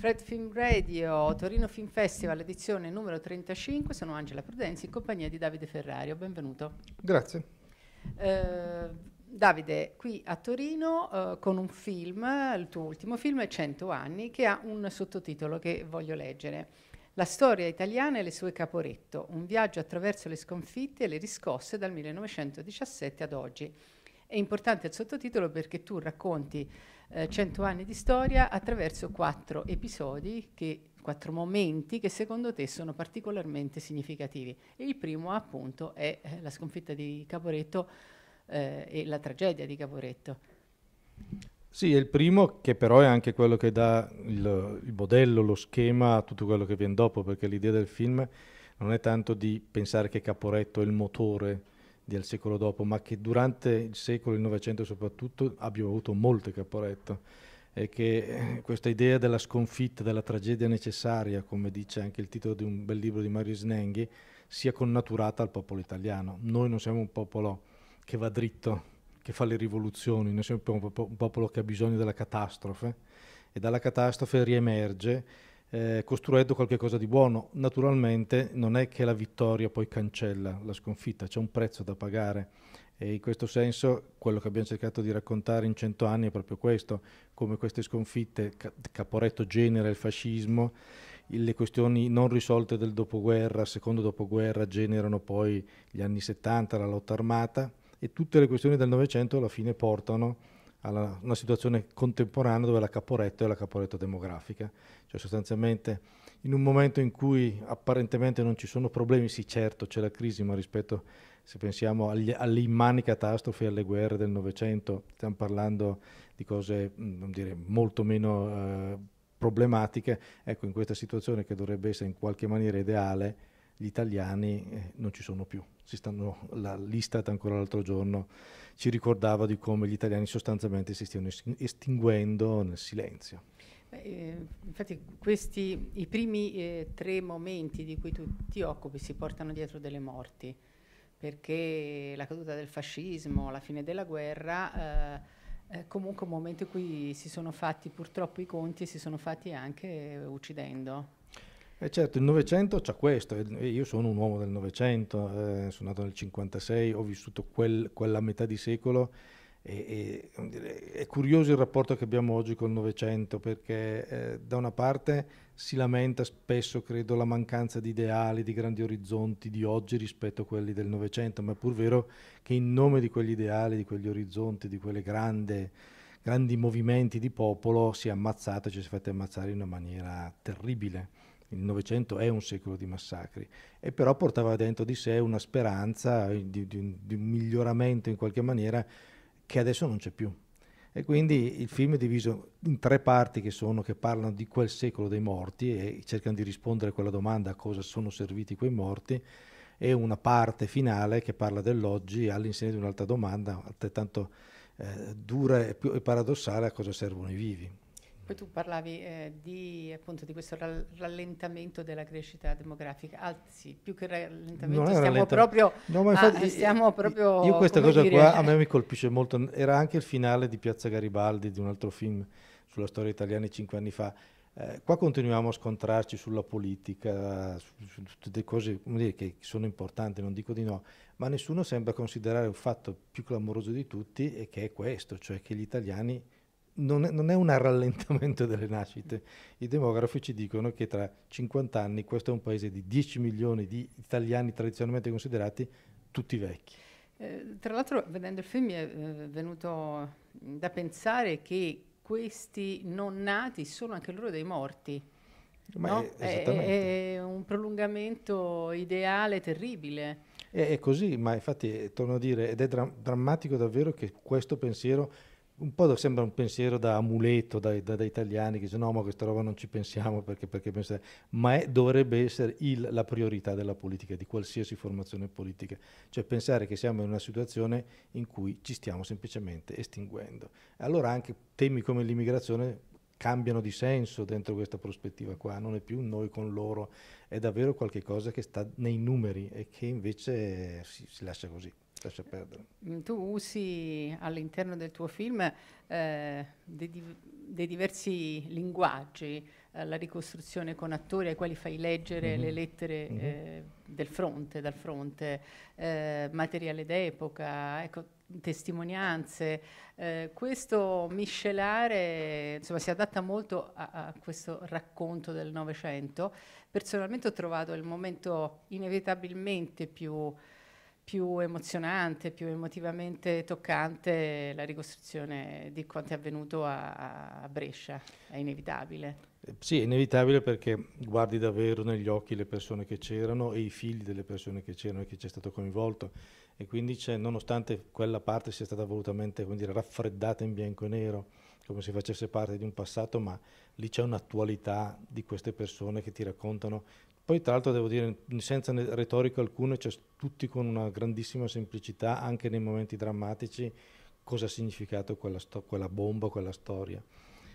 Fred Film Radio, Torino Film Festival, edizione numero 35, sono Angela Prudenzi in compagnia di Davide Ferrario, benvenuto. Grazie. Eh, Davide, qui a Torino eh, con un film, il tuo ultimo film è 100 anni, che ha un sottotitolo che voglio leggere. La storia italiana e le sue caporetto, un viaggio attraverso le sconfitte e le riscosse dal 1917 ad oggi. È importante il sottotitolo perché tu racconti eh, 100 anni di storia attraverso quattro episodi, che, quattro momenti che secondo te sono particolarmente significativi. E il primo appunto è eh, la sconfitta di Caporetto eh, e la tragedia di Caporetto. Sì, è il primo che però è anche quello che dà il, il modello, lo schema a tutto quello che viene dopo, perché l'idea del film non è tanto di pensare che Caporetto è il motore del secolo dopo, ma che durante il secolo, il Novecento soprattutto, abbiamo avuto molte Caporetto e che eh, questa idea della sconfitta, della tragedia necessaria, come dice anche il titolo di un bel libro di Mario Snenghi, sia connaturata al popolo italiano. Noi non siamo un popolo che va dritto, che fa le rivoluzioni, noi siamo un popolo che ha bisogno della catastrofe e dalla catastrofe riemerge eh, costruendo qualcosa di buono. Naturalmente non è che la vittoria poi cancella la sconfitta, c'è un prezzo da pagare e in questo senso quello che abbiamo cercato di raccontare in cento anni è proprio questo, come queste sconfitte, Caporetto genera il fascismo, le questioni non risolte del dopoguerra, secondo dopoguerra, generano poi gli anni 70, la lotta armata e tutte le questioni del Novecento alla fine portano alla una situazione contemporanea dove la caporetto è la caporetto demografica, cioè sostanzialmente in un momento in cui apparentemente non ci sono problemi, sì certo c'è la crisi, ma rispetto se pensiamo agli, alle immani catastrofi, alle guerre del Novecento, stiamo parlando di cose mm, dire, molto meno eh, problematiche, ecco in questa situazione che dovrebbe essere in qualche maniera ideale, gli italiani eh, non ci sono più ci stanno, la l'Istat ancora l'altro giorno ci ricordava di come gli italiani sostanzialmente si stiano estinguendo nel silenzio. Beh, eh, infatti questi, i primi eh, tre momenti di cui tu ti occupi si portano dietro delle morti, perché la caduta del fascismo, la fine della guerra... Eh, eh, comunque un momento in cui si sono fatti purtroppo i conti e si sono fatti anche eh, uccidendo. E eh, certo, il Novecento c'è questo, eh, io sono un uomo del Novecento, eh, sono nato nel 56, ho vissuto quel, quella metà di secolo e, e, è curioso il rapporto che abbiamo oggi col Novecento perché eh, da una parte si lamenta spesso, credo, la mancanza di ideali, di grandi orizzonti di oggi rispetto a quelli del Novecento, ma è pur vero che in nome di quegli ideali, di quegli orizzonti, di quelle grandi, grandi movimenti di popolo si è ammazzato, ci si è fatti ammazzare in una maniera terribile il Novecento è un secolo di massacri, e però portava dentro di sé una speranza eh, di, di, un, di un miglioramento in qualche maniera che adesso non c'è più. E quindi il film è diviso in tre parti che, sono, che, parlano di quel secolo dei morti e cercano di rispondere a quella domanda a cosa sono serviti quei morti e una parte finale che parla dell'oggi all'insieme di un'altra domanda altrettanto eh, dura e paradossale a cosa servono i vivi. Poi tu parlavi eh, di, appunto, di, questo rallentamento della crescita demografica, anzi più che rallentamento stiamo, rallentam- proprio, no, infatti, a, stiamo proprio... Io questa cosa dire, qua a me mi colpisce molto, era anche il finale di Piazza Garibaldi di un altro film sulla storia italiana cinque anni fa. Eh, qua continuiamo a scontrarci sulla politica, su, su tutte le cose dire, che sono importanti, non dico di no, ma nessuno sembra considerare un fatto più clamoroso di tutti e che è questo, cioè che gli italiani non è, non è, un rallentamento delle nascite. I demografi ci dicono che tra 50 anni questo è un paese di 10 milioni di italiani tradizionalmente considerati tutti vecchi. Eh, tra l'altro, vedendo il film mi è eh, venuto da pensare che questi non nati sono anche loro dei morti. No? È, è, un prolungamento ideale terribile. È, è, così, ma infatti eh, torno a dire, ed è dra- drammatico davvero che questo pensiero un po' sembra un pensiero da amuleto da, da, da italiani che dicono no ma questa roba non ci pensiamo perché, perché pensate, ma è, dovrebbe essere il, la priorità della politica, di qualsiasi formazione politica, cioè pensare che siamo in una situazione in cui ci stiamo semplicemente estinguendo. Allora anche temi come l'immigrazione cambiano di senso dentro questa prospettiva qua, non è più noi con loro, è davvero qualcosa che sta nei numeri e che invece si, si lascia così. Lascia perdere. Mm, tu usi all'interno del tuo film eh, dei, di, dei, diversi linguaggi, eh, la ricostruzione con attori ai quali fai leggere mm-hmm. le lettere mm-hmm. eh, del fronte, dal fronte, eh, materiale d'epoca, ecco, testimonianze. Eh, questo miscelare insomma, si adatta molto a, a questo racconto del Novecento. Personalmente ho trovato il momento inevitabilmente più più emozionante, più emotivamente toccante la ricostruzione di quanto è avvenuto a, a Brescia, è inevitabile. Eh, sì, è inevitabile perché guardi davvero negli occhi le persone che c'erano e i figli delle persone che c'erano e che c'è stato coinvolto e quindi c'è, nonostante quella parte sia stata volutamente come dire, raffreddata in bianco e nero, come se facesse parte di un passato, ma lì c'è un'attualità di queste persone che ti raccontano. Poi tra l'altro devo dire, senza retorica alcuna, cioè, tutti con una grandissima semplicità, anche nei momenti drammatici, cosa ha significato quella, sto- quella bomba, quella storia.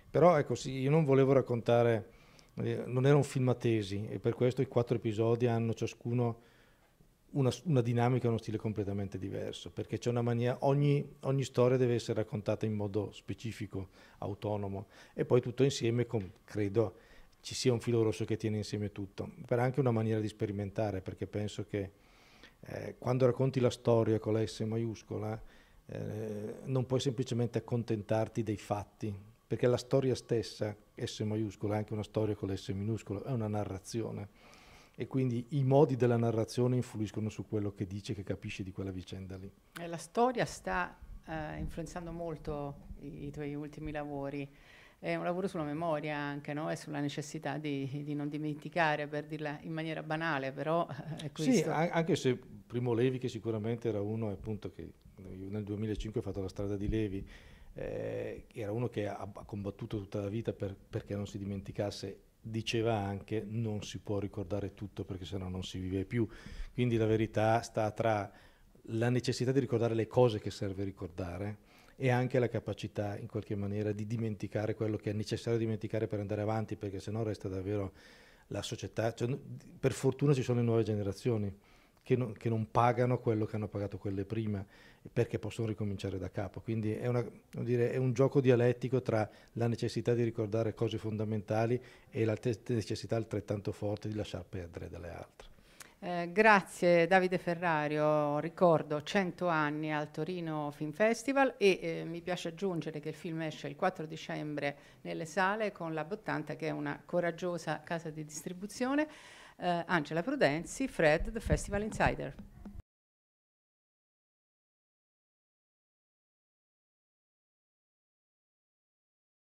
Però ecco, sì, io non volevo raccontare, eh, non era un film a tesi e per questo i quattro episodi hanno ciascuno una, una dinamica, uno stile completamente diverso, perché c'è una maniera, ogni, ogni, storia deve essere raccontata in modo specifico, autonomo, e poi tutto insieme, con, credo, ci sia un filo rosso che tiene insieme tutto, per anche una maniera di sperimentare, perché penso che eh, quando racconti la storia con la S maiuscola, eh, non puoi semplicemente accontentarti dei fatti, perché la storia stessa, S maiuscola, è anche una storia con la S minuscola, è una narrazione e quindi i modi della narrazione influiscono su quello che dice, che capisce di quella vicenda lì. Eh, la storia sta eh, influenzando molto i, tuoi ultimi lavori. È un lavoro sulla memoria anche, no? E sulla necessità di, di, non dimenticare, per dirla in maniera banale, però eh, è questo. Sì, a- anche se Primo Levi, che sicuramente era uno appunto che nel 2005 ha fatto la strada di Levi, eh, era uno che ha, ha combattuto tutta la vita per, perché non si dimenticasse diceva anche non si può ricordare tutto perché sennò non si vive più. Quindi la verità sta tra la necessità di ricordare le cose che serve ricordare e anche la capacità in qualche maniera di dimenticare quello che è necessario dimenticare per andare avanti perché sennò resta davvero la società. Cioè, per fortuna ci sono le nuove generazioni che non, che non, pagano quello che hanno pagato quelle prima perché possono ricominciare da capo. Quindi è, una, dire, è un gioco dialettico tra la necessità di ricordare cose fondamentali e la necessità altrettanto forte di lasciar perdere delle altre. Eh, grazie Davide Ferrario, ricordo 100 anni al Torino Film Festival e eh, mi piace aggiungere che il film esce il 4 dicembre nelle sale con la Bottanta che è una coraggiosa casa di distribuzione. Eh, Angela Prudenzi, Fred, The Festival Insider.